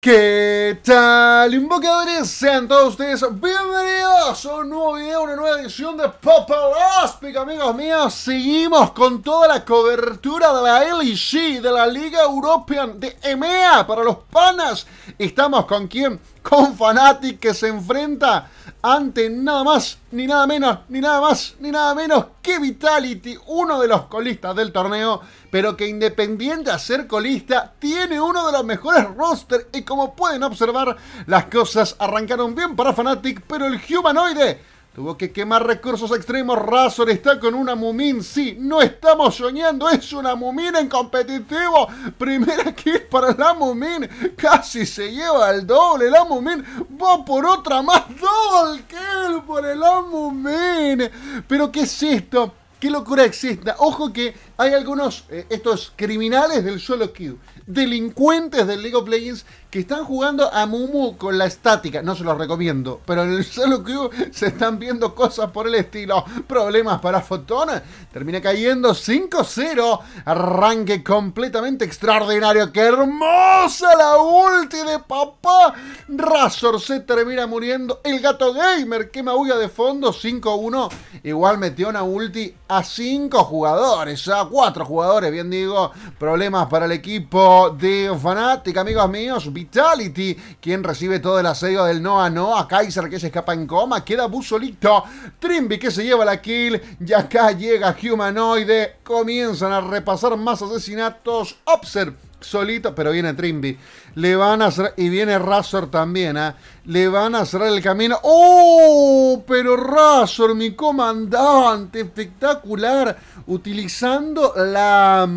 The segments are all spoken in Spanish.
¿Qué tal, invocadores? Sean todos ustedes bienvenidos a un nuevo video, una nueva edición de Popolostic, amigos míos. Seguimos con toda la cobertura de la LG, de la Liga Europea de EMEA para los panas. Estamos con quién? con Fnatic que se enfrenta ante nada más, ni nada menos, ni nada más, ni nada menos que Vitality, uno de los colistas del torneo, pero que independiente a ser colista, tiene uno de los mejores rosters y como pueden observar, las cosas arrancaron bien para Fnatic, pero el humanoide Tuvo que quemar recursos extremos. Razor está con una Mumin. Sí, no estamos soñando. Es una Mumin en competitivo. Primera kill para la Mumin. Casi se lleva el doble. La Amumin va por otra más. Double kill por el Amumin Pero ¿qué es esto? ¿Qué locura exista? Ojo que hay algunos, eh, estos criminales del solo queue, delincuentes del League of Legends, que están jugando a Mumu con la estática. No se los recomiendo, pero en el solo queue se están viendo cosas por el estilo. Problemas para Fotona. Termina cayendo 5-0. Arranque completamente extraordinario. ¡Qué hermosa la ulti de papá! Razor se termina muriendo. El gato gamer que huya de fondo. 5-1. Igual metió una ulti a 5 jugadores. ¿ah? cuatro jugadores, bien digo. Problemas para el equipo de Fanatic, amigos míos. Vitality, quien recibe todo el asedio del Noa Noa. Kaiser que se escapa en coma. Queda Busolito. Trimby que se lleva la kill. Y acá llega Humanoide. Comienzan a repasar más asesinatos. Observe solito, pero viene Trimby. Le van a cerrar, y viene Razor también, ¿eh? Le van a cerrar el camino. ¡Oh! Pero Razor, mi comandante, espectacular. Utilizando la,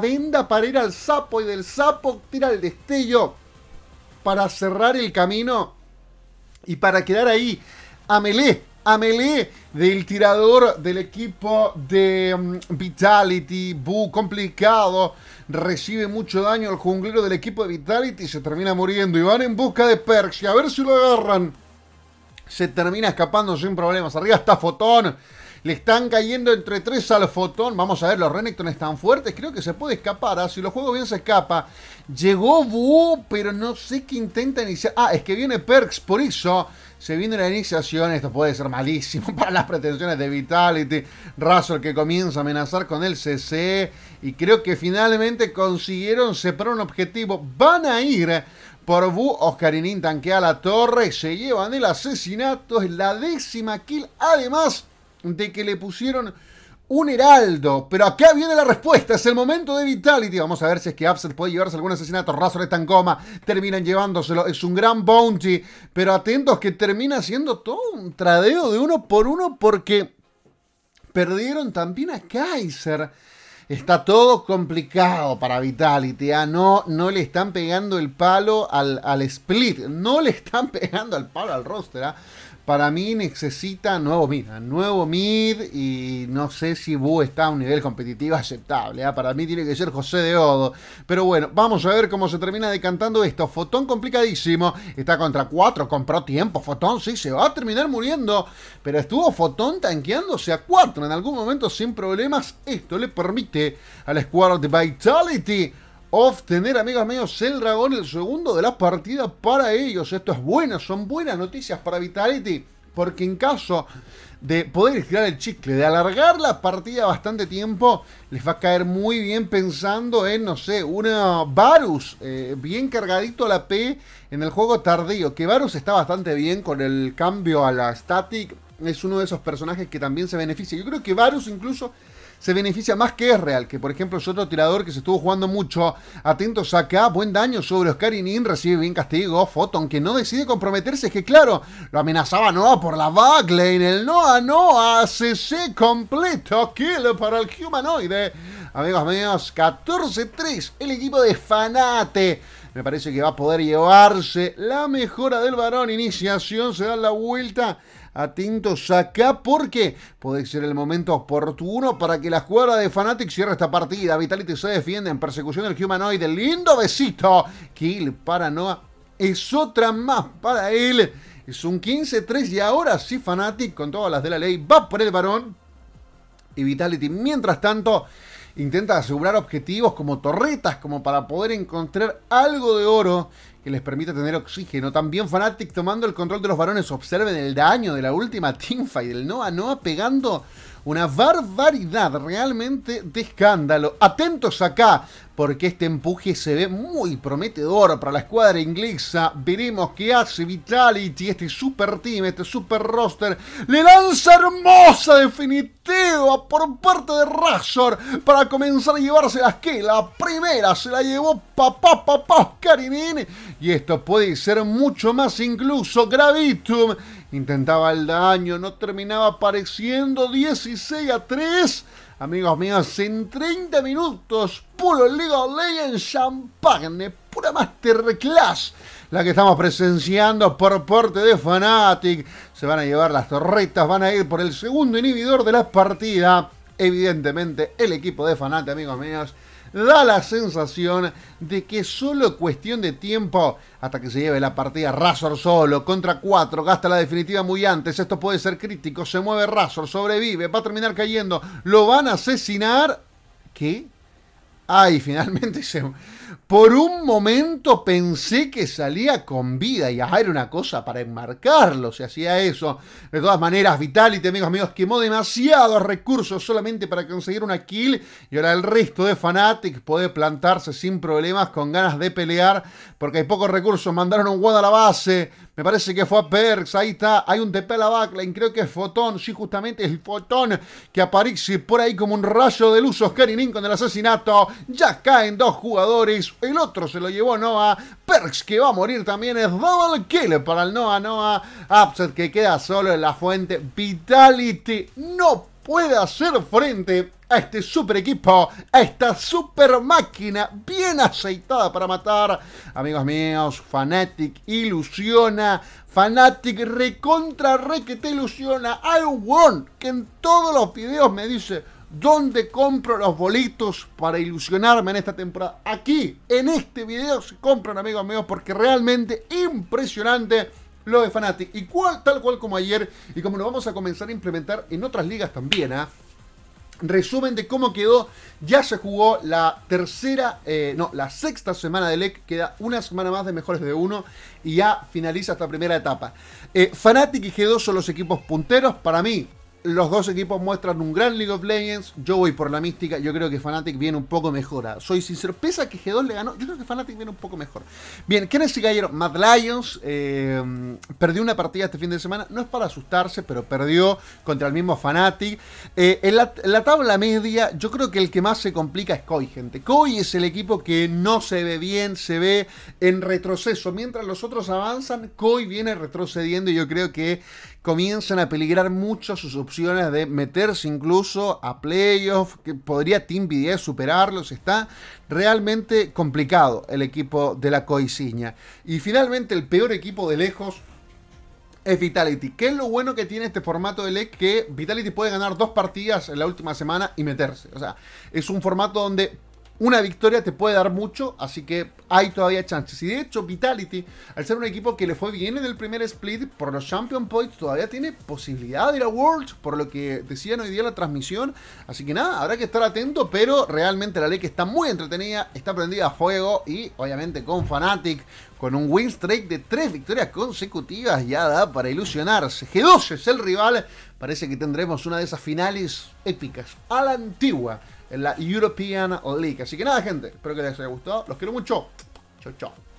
venda para ir al sapo y del sapo tira el destello para cerrar el camino y para quedar ahí a melee, a melee del tirador del equipo de mm, Vitality, Bu, complicado recibe mucho daño al junglero del equipo de Vitality y se termina muriendo. Y van en busca de Perks y a ver si lo agarran. Se termina escapando sin problemas. Arriba está Fotón. Le están cayendo entre tres al fotón. Vamos a ver, los Renekton están fuertes. Creo que se puede escapar. ¿ah? si lo juego bien se escapa. Llegó Buu, pero no sé qué intenta iniciar. Ah, es que viene Perks, por eso se viene la iniciación. Esto puede ser malísimo para las pretensiones de Vitality. Razor que comienza a amenazar con el CC. Y creo que finalmente consiguieron separar un objetivo. Van a ir por Bu, Oscarinin tanquea la torre, se llevan el asesinato, es la décima kill. Además, de que le pusieron un heraldo. Pero acá viene la respuesta, es el momento de Vitality. Vamos a ver si es que Absent puede llevarse algún asesinato. Razor está en coma, terminan llevándoselo. Es un gran bounty, pero atentos que termina siendo todo un tradeo de uno por uno porque perdieron también a Kaiser. Está todo complicado para Vitality. ¿ah? no, no le están pegando el palo al, al split. No le están pegando el palo al roster. ¿ah? Para mí necesita nuevo mid, ¿eh? nuevo mid y no sé si Bu está a un nivel competitivo aceptable. ¿eh? Para mí tiene que ser José de Odo. Pero bueno, vamos a ver cómo se termina decantando esto. Fotón complicadísimo, está contra 4, compró tiempo. Fotón sí se va a terminar muriendo, pero estuvo Fotón tanqueándose a 4 en algún momento sin problemas. Esto le permite al Squad de Vitality obtener, amigos míos, el dragón, el segundo de las partidas para ellos. Esto es bueno, son buenas noticias para Vitality, porque en caso de poder estirar el chicle, de alargar la partida bastante tiempo, les va a caer muy bien pensando en, no sé, una Varus, eh, bien cargadito a la P en el juego tardío, que Varus está bastante bien con el cambio a la Static, es uno de esos personajes que también se beneficia. Yo creo que Varus incluso se beneficia más que es real, que por ejemplo es otro tirador que se estuvo jugando mucho, atentos acá, buen daño sobre Oscar y Nin, recibe bien castigo, Photon que no decide comprometerse, es que claro, lo amenazaba Noah por la backlane, el Noah Noah, CC completo, kill para el humanoide. Amigos míos, 14-3, el equipo de Fanate. Me parece que va a poder llevarse la mejora del varón. Iniciación, se da la vuelta. Atentos acá porque puede ser el momento oportuno para que la escuadra de Fanatic cierre esta partida. Vitality se defiende en persecución del humanoide. Lindo besito. Kill para Es otra más para él. Es un 15-3 y ahora sí Fanatic con todas las de la ley va por el varón. Y Vitality mientras tanto intenta asegurar objetivos como torretas, como para poder encontrar algo de oro que les permite tener oxígeno. También Fanatic tomando el control de los varones. Observen el daño de la última teamfight del Noah, Noah pegando una barbaridad realmente de escándalo. Atentos acá, porque este empuje se ve muy prometedor para la escuadra inglesa. Veremos qué hace Vitality, este super team, este super roster. Le lanza hermosa definitiva por parte de Razor para comenzar a llevarse las que la primera se la llevó papá papá Oscar y esto puede ser mucho más incluso. Gravitum intentaba el daño, no terminaba apareciendo 16 a 3. Amigos míos, en 30 minutos, puro League of Legends Champagne, pura Masterclass, la que estamos presenciando por parte de Fnatic. Se van a llevar las torretas, van a ir por el segundo inhibidor de la partida evidentemente el equipo de Fanate, amigos míos, da la sensación de que solo cuestión de tiempo hasta que se lleve la partida Razor solo contra 4, gasta la definitiva muy antes, esto puede ser crítico, se mueve Razor, sobrevive, va a terminar cayendo, lo van a asesinar. ¿Qué? Ay, finalmente se... Por un momento pensé que salía con vida y ajá, ah, era una cosa para enmarcarlo, se hacía eso. De todas maneras, Vitality, amigos míos, quemó demasiados recursos solamente para conseguir una kill y ahora el resto de Fnatic puede plantarse sin problemas con ganas de pelear porque hay pocos recursos. Mandaron un guad a la base, me parece que fue a Perks, ahí está, hay un TP a la backline, creo que es Fotón, sí, justamente es el Fotón que aparece por ahí como un rayo de luz, Oscar y con el asesinato, ya caen dos jugadores, el otro se lo llevó Noah, Perks que va a morir también, es double kill para el Noah, Noah, Upset que queda solo en la fuente, Vitality no puede hacer frente a este super equipo, a esta super máquina bien aceitada para matar. Amigos míos, Fanatic ilusiona, Fanatic recontra re que te ilusiona. I won, que en todos los videos me dice dónde compro los bolitos para ilusionarme en esta temporada. Aquí, en este video, se compran, amigos míos, porque realmente impresionante lo de Fanatic. Y tal cual como ayer, y como lo vamos a comenzar a implementar en otras ligas también, ¿ah? resumen de cómo quedó. Ya se jugó la tercera, eh, no, la sexta semana de LEC. Queda una semana más de mejores de uno y ya finaliza esta primera etapa. Eh, Fnatic y G2 son los equipos punteros. Para mí, los dos equipos muestran un gran League of Legends. Yo voy por la mística. Yo creo que Fnatic viene un poco mejor. Soy sincero. Pese que G2 le ganó, yo creo que Fnatic viene un poco mejor. Bien, ¿quién es Mad Lions. Eh, perdió una partida este fin de semana. No es para asustarse, pero perdió contra el mismo Fnatic. Eh, en, la, en, la, tabla media, yo creo que el que más se complica es Koi, gente. Koi es el equipo que no se ve bien, se ve en retroceso. Mientras los otros avanzan, Koi viene retrocediendo y yo creo que comienzan a peligrar mucho sus opciones de meterse incluso a playoffs, que podría Team B10 superarlos, está realmente complicado el equipo de la Coisinha. Y finalmente el peor equipo de lejos es Vitality. ¿Qué es lo bueno que tiene este formato de LEC? Que Vitality puede ganar dos partidas en la última semana y meterse. O sea, es un formato donde una victoria te puede dar mucho, así que hay todavía chances. Y de hecho, Vitality, al ser un equipo que le fue bien en el primer split por los Champion Points, todavía tiene posibilidad de ir a Worlds, por lo que decían hoy día la transmisión. Así que nada, habrá que estar atento, pero realmente la ley que está muy entretenida, está prendida a fuego y obviamente con Fnatic, con un win streak de tres victorias consecutivas, ya da para ilusionarse. G2 es el rival, parece que tendremos una de esas finales épicas a la antigua en la European League. Así que nada, gente, espero que les haya gustado. Los quiero mucho. Chau, chau.